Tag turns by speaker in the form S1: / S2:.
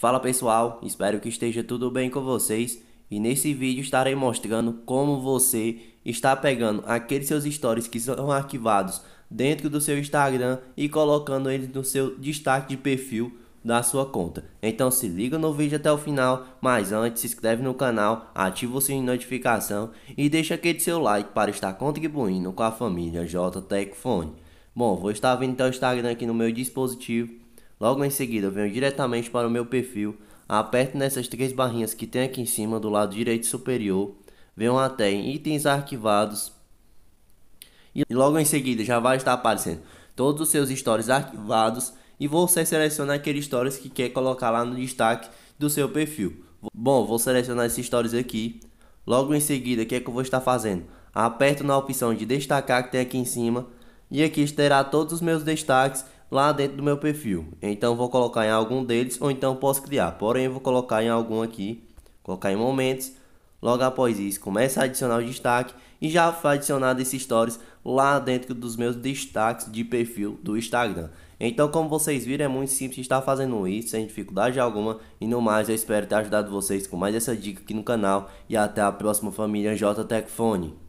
S1: Fala pessoal, espero que esteja tudo bem com vocês e nesse vídeo estarei mostrando como você está pegando aqueles seus stories que são arquivados dentro do seu Instagram e colocando eles no seu destaque de perfil da sua conta. Então se liga no vídeo até o final, mas antes se inscreve no canal, ativa o sininho de notificação e deixa aquele seu like para estar contribuindo com a família JTecFone. Bom, vou estar vindo até então o Instagram aqui no meu dispositivo Logo em seguida, venho diretamente para o meu perfil, aperto nessas três barrinhas que tem aqui em cima do lado direito superior, venho até em itens arquivados e logo em seguida já vai estar aparecendo todos os seus stories arquivados e você seleciona aqueles stories que quer colocar lá no destaque do seu perfil. Bom, vou selecionar esses stories aqui. Logo em seguida, o que é que eu vou estar fazendo? Aperto na opção de destacar que tem aqui em cima e aqui terá todos os meus destaques lá dentro do meu perfil. Então vou colocar em algum deles ou então posso criar. Porém vou colocar em algum aqui, colocar em momentos. Logo após isso, começa a adicionar o destaque e já foi adicionado esses stories lá dentro dos meus destaques de perfil do Instagram. Então, como vocês viram, é muito simples estar fazendo isso sem dificuldade alguma. E no mais, eu espero ter ajudado vocês com mais essa dica aqui no canal. E até a próxima, família JTecFone.